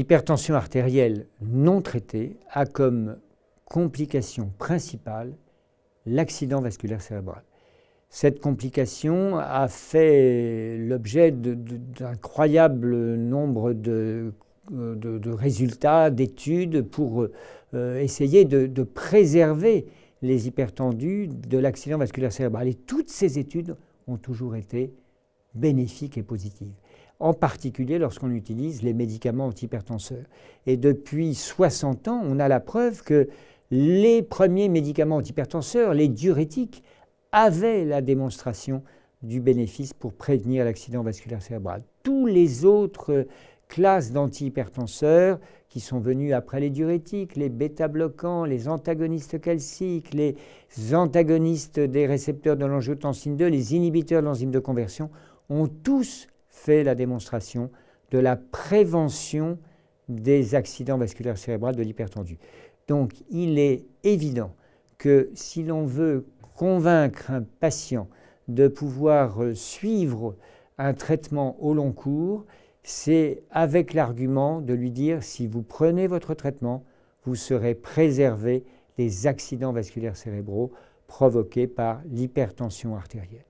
L'hypertension artérielle non traitée a comme complication principale l'accident vasculaire cérébral. Cette complication a fait l'objet incroyable nombre euh, de, résultats, d'études pour euh, essayer de, de, préserver les hypertendus de l'accident vasculaire cérébral. Et toutes ces études ont toujours été bénéfiques et positives en particulier lorsqu'on utilise les médicaments antihypertenseurs. Et depuis 60 ans, on a la preuve que les premiers médicaments antihypertenseurs, les diurétiques, avaient la démonstration du bénéfice pour prévenir l'accident vasculaire cérébral. Tous les autres classes d'antihypertenseurs qui sont venues après les diurétiques, les bêta-bloquants, les antagonistes calciques, les antagonistes des récepteurs de l'angiotensine 2, les inhibiteurs de l'enzyme de conversion, ont tous fait la démonstration de la prévention des accidents vasculaires cérébraux de l'hypertendu. Donc il est évident que si l'on veut convaincre un patient de pouvoir euh, suivre un traitement au long cours, c'est avec l'argument de lui dire si vous prenez votre traitement, vous serez préservé des accidents vasculaires cérébraux provoqués par l'hypertension artérielle.